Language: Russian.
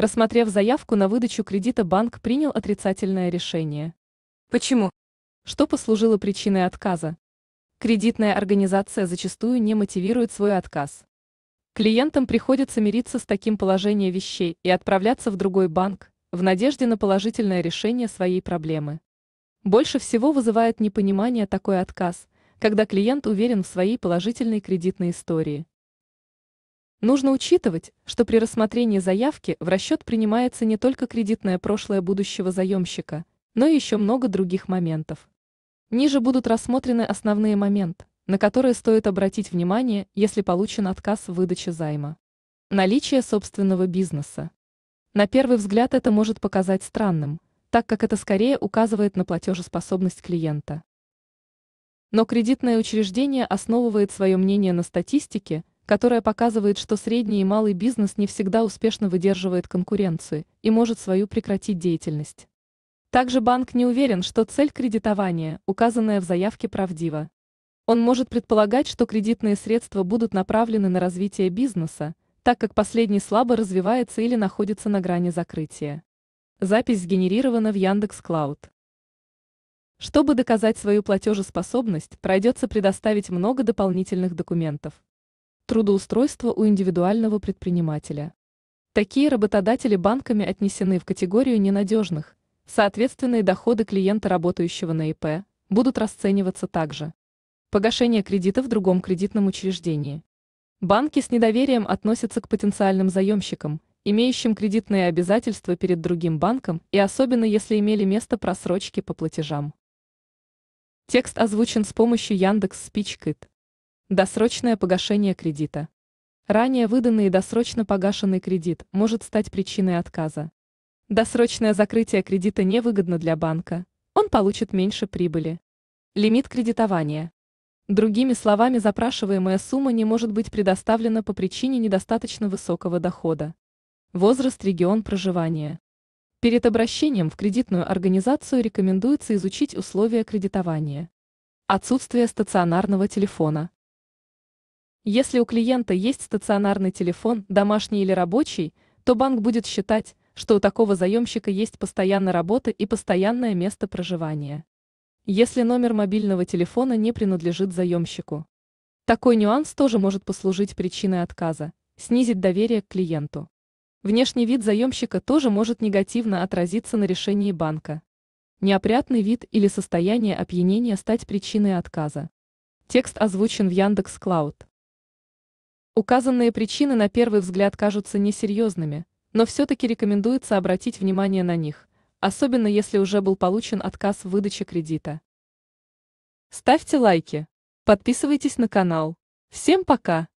Рассмотрев заявку на выдачу кредита, банк принял отрицательное решение. Почему? Что послужило причиной отказа? Кредитная организация зачастую не мотивирует свой отказ. Клиентам приходится мириться с таким положением вещей и отправляться в другой банк в надежде на положительное решение своей проблемы. Больше всего вызывает непонимание такой отказ, когда клиент уверен в своей положительной кредитной истории. Нужно учитывать, что при рассмотрении заявки в расчет принимается не только кредитное прошлое будущего заемщика, но и еще много других моментов. Ниже будут рассмотрены основные моменты, на которые стоит обратить внимание, если получен отказ в выдаче займа. Наличие собственного бизнеса. На первый взгляд это может показать странным, так как это скорее указывает на платежеспособность клиента. Но кредитное учреждение основывает свое мнение на статистике – которая показывает, что средний и малый бизнес не всегда успешно выдерживает конкуренцию и может свою прекратить деятельность. Также банк не уверен, что цель кредитования, указанная в заявке, правдива. Он может предполагать, что кредитные средства будут направлены на развитие бизнеса, так как последний слабо развивается или находится на грани закрытия. Запись сгенерирована в Яндекс.Клауд. Чтобы доказать свою платежеспособность, пройдется предоставить много дополнительных документов трудоустройства у индивидуального предпринимателя. Такие работодатели банками отнесены в категорию ненадежных, соответственные доходы клиента, работающего на ИП, будут расцениваться также. Погашение кредита в другом кредитном учреждении. Банки с недоверием относятся к потенциальным заемщикам, имеющим кредитные обязательства перед другим банком и особенно если имели место просрочки по платежам. Текст озвучен с помощью Яндекс Спичкит. Досрочное погашение кредита. Ранее выданный и досрочно погашенный кредит может стать причиной отказа. Досрочное закрытие кредита невыгодно для банка. Он получит меньше прибыли. Лимит кредитования. Другими словами, запрашиваемая сумма не может быть предоставлена по причине недостаточно высокого дохода. Возраст регион проживания. Перед обращением в кредитную организацию рекомендуется изучить условия кредитования. Отсутствие стационарного телефона. Если у клиента есть стационарный телефон, домашний или рабочий, то банк будет считать, что у такого заемщика есть постоянная работа и постоянное место проживания. Если номер мобильного телефона не принадлежит заемщику. Такой нюанс тоже может послужить причиной отказа, снизить доверие к клиенту. Внешний вид заемщика тоже может негативно отразиться на решении банка. Неопрятный вид или состояние опьянения стать причиной отказа. Текст озвучен в Яндекс.Клауд. Указанные причины на первый взгляд кажутся несерьезными, но все-таки рекомендуется обратить внимание на них, особенно если уже был получен отказ в выдаче кредита. Ставьте лайки, подписывайтесь на канал. Всем пока!